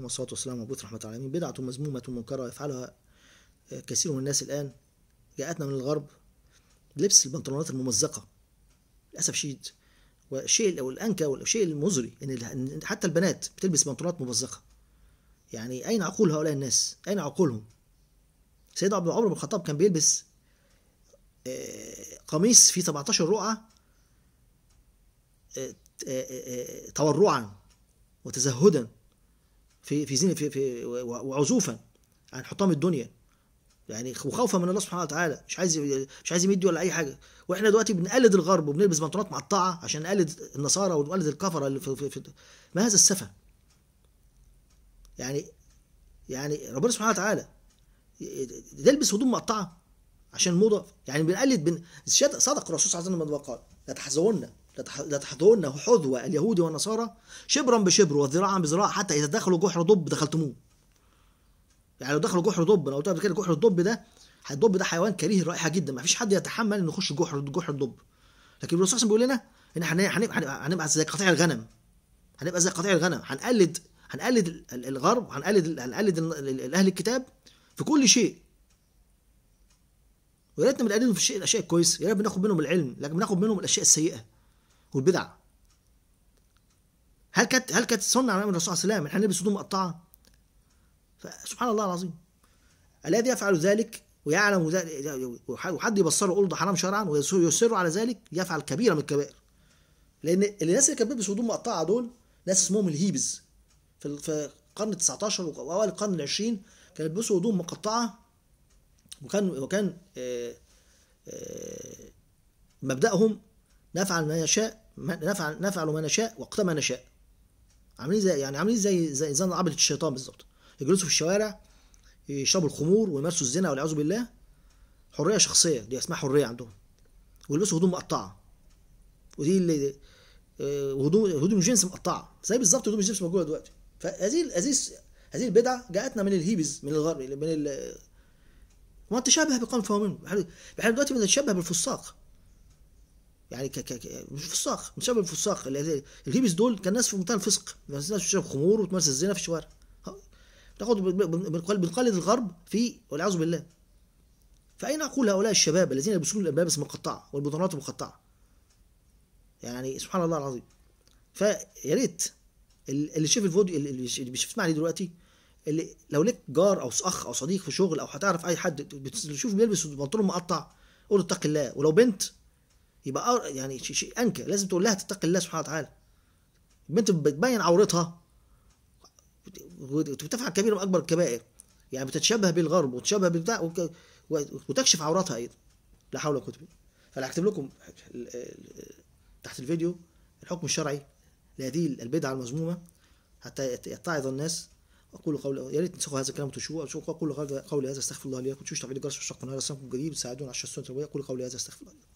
ثم الصلاة والسلام على رحمة العالمين بدعة مذمومة منكرة يفعلها آه، كثير من الناس الآن جاءتنا من الغرب لبس البنطلونات الممزقة للأسف شديد والشيء أو الأنكى والشيء المزري إن حتى البنات بتلبس بنطلونات ممزقة يعني أين عقول هؤلاء الناس؟ أين عقولهم؟ سيدنا عبد عمر بن الخطاب كان بيلبس آه، قميص فيه 17 رقعة آه، تورعا وتزهدا في في زين في, في وعزوفا عن يعني حطام الدنيا يعني وخوفا من الله سبحانه وتعالى مش عايز مش عايز يمدي ولا اي حاجه واحنا دلوقتي بنقلد الغرب وبنلبس بنطلونات مقطعه عشان نقلد النصارى ونقلد الكفره اللي في, في, في ما هذا السفه يعني يعني ربنا سبحانه وتعالى تلبس هدوم مقطعه عشان الموضه يعني بنقلد بن صدق الرسول صلى الله عليه وسلم قال لا تحزون لتحضرنه حذو اليهود والنصارى شبرا بشبر وذراعا بذراع حتى اذا دخلوا جحر ضب دخلتموه يعني لو دخلوا جحر ضب انا قلت قبل كده جحر الضب ده الضب ده حيوان كريه الرائحه جدا ما فيش حد يتحمل انه يخش جحر جحر الضب لكن الرسول صلى الله عليه وسلم بيقول لنا ان هنبقى هنبقى زي قطيع الغنم هنبقى زي قطيع الغنم هنقلد هنقلد الغرب هنقلد هنقلد اهل الكتاب في كل شيء ويا ريتنا بنقلدهم في الشيء الاشياء الكويسه يا رب بناخد منهم العلم لكن بناخد منهم الاشياء السيئه والبدع هل كانت هل كانت السنه على الرسول صلى الله عليه وسلم احنا نلبس هدوم مقطعه سبحان الله العظيم الذي يفعل ذلك ويعلم ذلك وحد يبصره يقول ده حرام شرعا ويصر على ذلك يفعل كبيره من الكبائر لان الناس اللي كانت بتلبس هدوم مقطعه دول ناس اسمهم الهيبز في في القرن 19 واوائل القرن العشرين كانوا بيلبسوا هدوم مقطعه وكان وكان آه، آه، مبدأهم نفعل ما يشاء نفعل نفعل ما نشاء وقت ما نشاء عاملين زي يعني عاملين زي زي زي عبده الشيطان بالظبط يجلسوا في الشوارع يشربوا الخمور ويمارسوا الزنا والعياذ بالله حريه شخصيه دي اسمها حريه عندهم ويلبسوا هدوم مقطعه ودي اللي آه، هدوم هدوم جنس مقطعه زي بالظبط هدوم الجنس موجوده دلوقتي فهذه هذه هذه البدعه جاءتنا من الهيبز من الغرب من ال ما تشابه بقوم فهو منهم دلوقتي بنتشبه بالفساق يعني ك ك مش فساق شباب الفساخ الهيبس دول كان ناس في منتهى الفسق ناس بتشرب خمور وتمارس الزنا في الشوارع تاخد بنقلد الغرب في والعياذ بالله فاين اقول هؤلاء الشباب الذين يلبسون الملابس المقطعه والبطانات المقطعه يعني سبحان الله العظيم فيا ريت اللي شاف الفيديو اللي بيشوفنا عليه دلوقتي اللي لو لك جار او اخ او صديق في شغل او هتعرف اي حد بتشوف بيلبس بنطلون مقطع قول اتق الله ولو بنت يبقى يعني شيء انكى لازم تقول لها تتقي الله سبحانه وتعالى البنت بتبين عورتها وتفعل كبيره من اكبر الكبائر يعني بتتشبه بالغرب وتشبه بالبتاع وتكشف عوراتها ايضا لا حول ولا قوه فانا هكتب لكم تحت الفيديو الحكم الشرعي لهذه البدعه المذمومه حتى يتعظ الناس اقول قول يا ريت تنسخوا هذا الكلام وتشوفوا اقول قولي هذا استغفر الله لي وتشوفوا تفعيل الجرس في والشق والنار اسلامكم جديد تساعدون على الشخص التربويه اقول قولي هذا استغفر الله لي